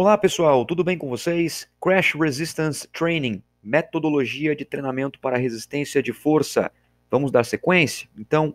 Olá pessoal, tudo bem com vocês? Crash Resistance Training, metodologia de treinamento para resistência de força. Vamos dar sequência? Então,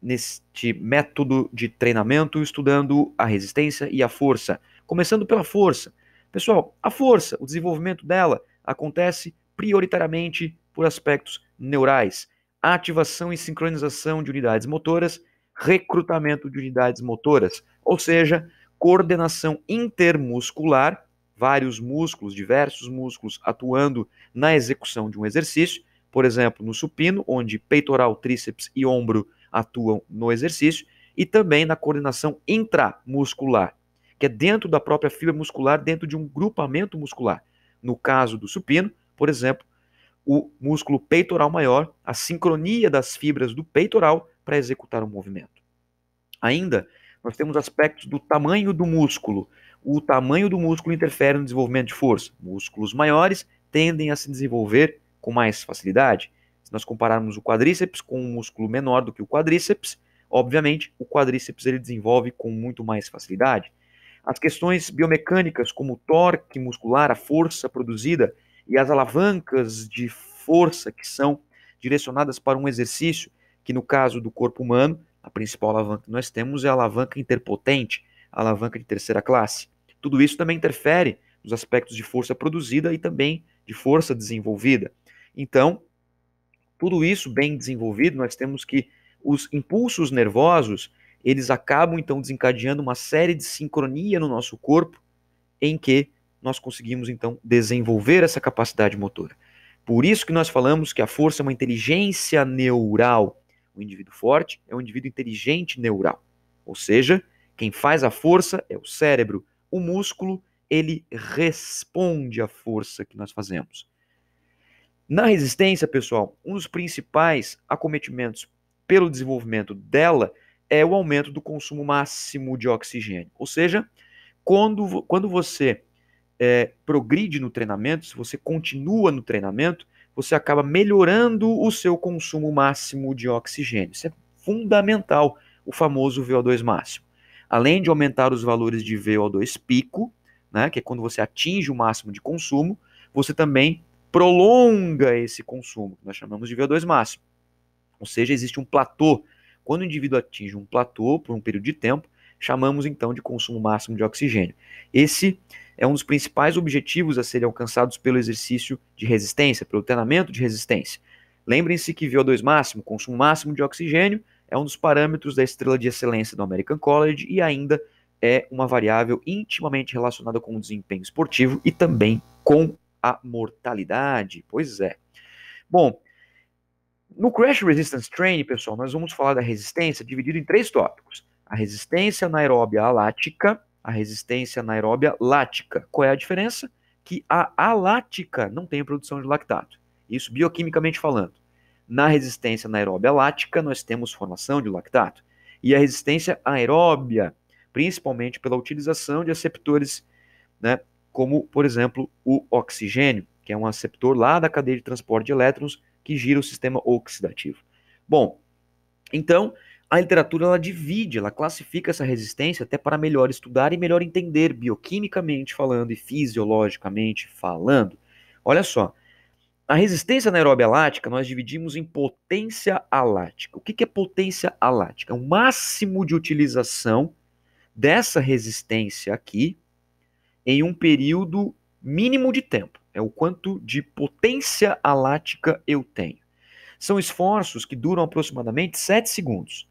neste método de treinamento, estudando a resistência e a força. Começando pela força. Pessoal, a força, o desenvolvimento dela, acontece prioritariamente por aspectos neurais, ativação e sincronização de unidades motoras, recrutamento de unidades motoras, ou seja, coordenação intermuscular, vários músculos, diversos músculos atuando na execução de um exercício, por exemplo, no supino, onde peitoral, tríceps e ombro atuam no exercício, e também na coordenação intramuscular, que é dentro da própria fibra muscular, dentro de um grupamento muscular. No caso do supino, por exemplo, o músculo peitoral maior, a sincronia das fibras do peitoral para executar o um movimento. Ainda nós temos aspectos do tamanho do músculo. O tamanho do músculo interfere no desenvolvimento de força. Músculos maiores tendem a se desenvolver com mais facilidade. Se nós compararmos o quadríceps com um músculo menor do que o quadríceps, obviamente o quadríceps ele desenvolve com muito mais facilidade. As questões biomecânicas como o torque muscular, a força produzida e as alavancas de força que são direcionadas para um exercício, que no caso do corpo humano a principal alavanca que nós temos é a alavanca interpotente, a alavanca de terceira classe. Tudo isso também interfere nos aspectos de força produzida e também de força desenvolvida. Então, tudo isso bem desenvolvido, nós temos que os impulsos nervosos, eles acabam então desencadeando uma série de sincronia no nosso corpo em que nós conseguimos então desenvolver essa capacidade motora. Por isso que nós falamos que a força é uma inteligência neural. O indivíduo forte é um indivíduo inteligente neural. Ou seja, quem faz a força é o cérebro. O músculo, ele responde à força que nós fazemos. Na resistência, pessoal, um dos principais acometimentos pelo desenvolvimento dela é o aumento do consumo máximo de oxigênio. Ou seja, quando, quando você é, progride no treinamento, se você continua no treinamento, você acaba melhorando o seu consumo máximo de oxigênio. Isso é fundamental, o famoso VO2 máximo. Além de aumentar os valores de VO2 pico, né, que é quando você atinge o máximo de consumo, você também prolonga esse consumo, que nós chamamos de VO2 máximo. Ou seja, existe um platô. Quando o indivíduo atinge um platô por um período de tempo, chamamos então de consumo máximo de oxigênio. Esse é um dos principais objetivos a serem alcançados pelo exercício de resistência, pelo treinamento de resistência. Lembrem-se que VO2 máximo, consumo máximo de oxigênio, é um dos parâmetros da estrela de excelência do American College e ainda é uma variável intimamente relacionada com o desempenho esportivo e também com a mortalidade. Pois é. Bom, no Crash Resistance Training, pessoal, nós vamos falar da resistência dividido em três tópicos a resistência anaeróbia alática, a resistência anaeróbia lática. Qual é a diferença? Que a alática não tem produção de lactato. Isso bioquimicamente falando. Na resistência anaeróbia lática, nós temos formação de lactato. E a resistência aeróbia, principalmente pela utilização de receptores né, como, por exemplo, o oxigênio, que é um receptor lá da cadeia de transporte de elétrons que gira o sistema oxidativo. Bom, então, a literatura ela divide, ela classifica essa resistência até para melhor estudar e melhor entender bioquimicamente falando e fisiologicamente falando. Olha só, a resistência anaeróbia alática nós dividimos em potência alática. O que é potência alática? É o máximo de utilização dessa resistência aqui em um período mínimo de tempo. É o quanto de potência alática eu tenho. São esforços que duram aproximadamente 7 segundos.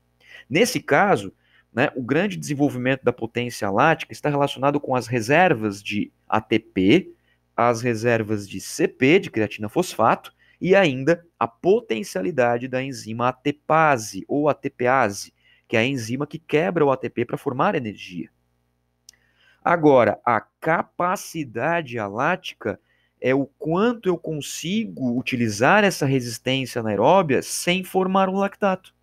Nesse caso, né, o grande desenvolvimento da potência lática está relacionado com as reservas de ATP, as reservas de CP, de creatina fosfato, e ainda a potencialidade da enzima ATPase ou ATPase, que é a enzima que quebra o ATP para formar energia. Agora, a capacidade alática é o quanto eu consigo utilizar essa resistência anaeróbia sem formar um lactato.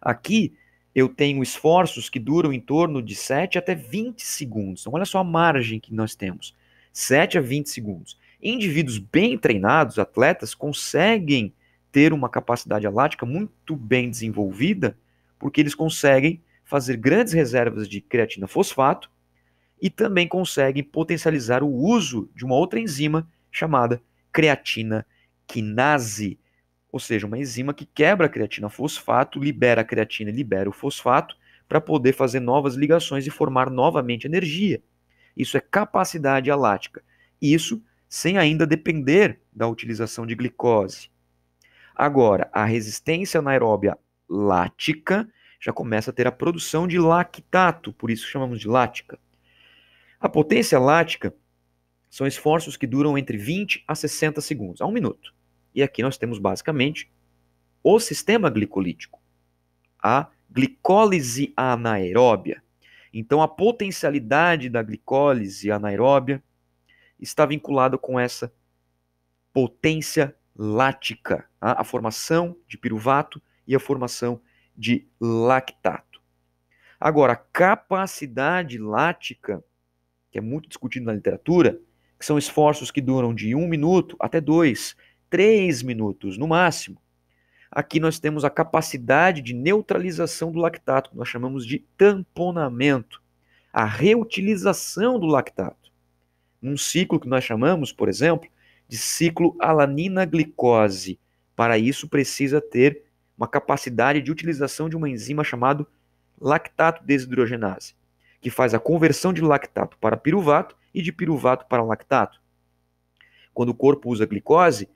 Aqui eu tenho esforços que duram em torno de 7 até 20 segundos. Então, olha só a margem que nós temos: 7 a 20 segundos. Indivíduos bem treinados, atletas, conseguem ter uma capacidade alática muito bem desenvolvida, porque eles conseguem fazer grandes reservas de creatina fosfato e também conseguem potencializar o uso de uma outra enzima chamada creatina quinase ou seja, uma enzima que quebra a creatina fosfato, libera a creatina e libera o fosfato para poder fazer novas ligações e formar novamente energia. Isso é capacidade alática. Isso sem ainda depender da utilização de glicose. Agora, a resistência anaeróbia lática já começa a ter a produção de lactato, por isso chamamos de lática. A potência lática são esforços que duram entre 20 a 60 segundos, a um minuto. E aqui nós temos basicamente o sistema glicolítico, a glicólise anaeróbia. Então, a potencialidade da glicólise anaeróbia está vinculada com essa potência lática, tá? a formação de piruvato e a formação de lactato. Agora, a capacidade lática, que é muito discutido na literatura, que são esforços que duram de um minuto até dois, 3 minutos, no máximo. Aqui nós temos a capacidade de neutralização do lactato, que nós chamamos de tamponamento, a reutilização do lactato. Num ciclo que nós chamamos, por exemplo, de ciclo alanina-glicose. Para isso precisa ter uma capacidade de utilização de uma enzima chamada lactato desidrogenase, que faz a conversão de lactato para piruvato e de piruvato para lactato. Quando o corpo usa glicose,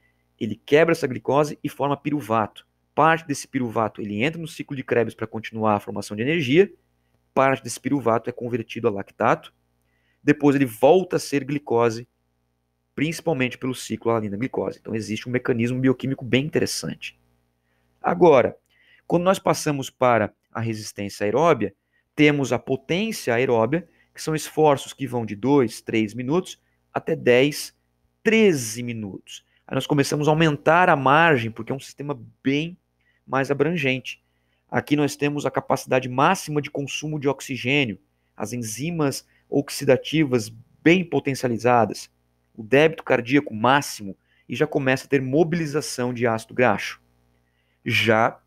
ele quebra essa glicose e forma piruvato. Parte desse piruvato ele entra no ciclo de Krebs para continuar a formação de energia, parte desse piruvato é convertido a lactato, depois ele volta a ser glicose, principalmente pelo ciclo alanina-glicose. Então existe um mecanismo bioquímico bem interessante. Agora, quando nós passamos para a resistência aeróbia, temos a potência aeróbia, que são esforços que vão de 2, 3 minutos até 10, 13 minutos. Aí nós começamos a aumentar a margem, porque é um sistema bem mais abrangente. Aqui nós temos a capacidade máxima de consumo de oxigênio, as enzimas oxidativas bem potencializadas, o débito cardíaco máximo e já começa a ter mobilização de ácido graxo. Já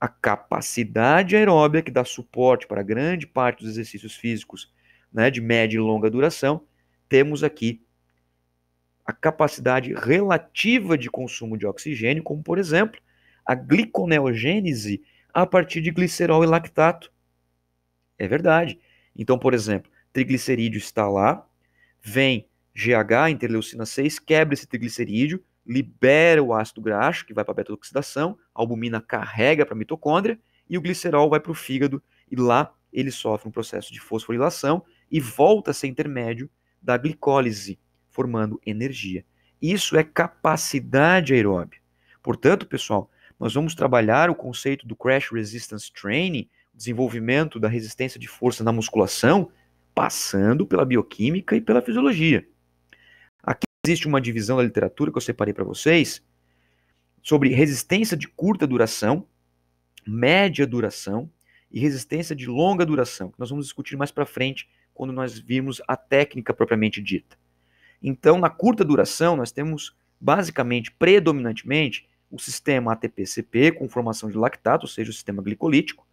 a capacidade aeróbica que dá suporte para grande parte dos exercícios físicos né, de média e longa duração, temos aqui a capacidade relativa de consumo de oxigênio, como por exemplo a gliconeogênese a partir de glicerol e lactato. É verdade. Então, por exemplo, triglicerídeo está lá, vem GH, interleucina 6, quebra esse triglicerídeo, libera o ácido graxo, que vai para a beta-oxidação, a albumina carrega para a mitocôndria, e o glicerol vai para o fígado, e lá ele sofre um processo de fosforilação e volta a ser intermédio da glicólise, formando energia. Isso é capacidade aeróbica. Portanto, pessoal, nós vamos trabalhar o conceito do crash resistance training, desenvolvimento da resistência de força na musculação, passando pela bioquímica e pela fisiologia. Aqui existe uma divisão da literatura que eu separei para vocês sobre resistência de curta duração, média duração e resistência de longa duração, que nós vamos discutir mais para frente quando nós virmos a técnica propriamente dita. Então, na curta duração, nós temos basicamente, predominantemente, o sistema ATP-CP com formação de lactato, ou seja, o sistema glicolítico.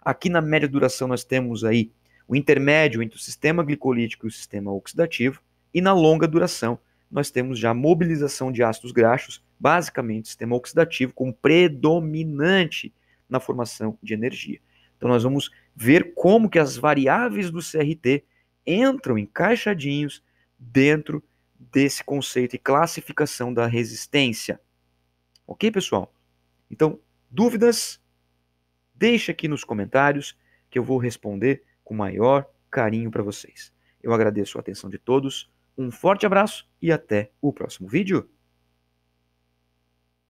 Aqui na média duração nós temos aí o intermédio entre o sistema glicolítico e o sistema oxidativo, e na longa duração nós temos já mobilização de ácidos graxos, basicamente sistema oxidativo como predominante na formação de energia. Então nós vamos ver como que as variáveis do CRT entram encaixadinhos dentro desse conceito e classificação da resistência. Ok, pessoal? Então, dúvidas? Deixa aqui nos comentários que eu vou responder com maior carinho para vocês. Eu agradeço a atenção de todos, um forte abraço e até o próximo vídeo.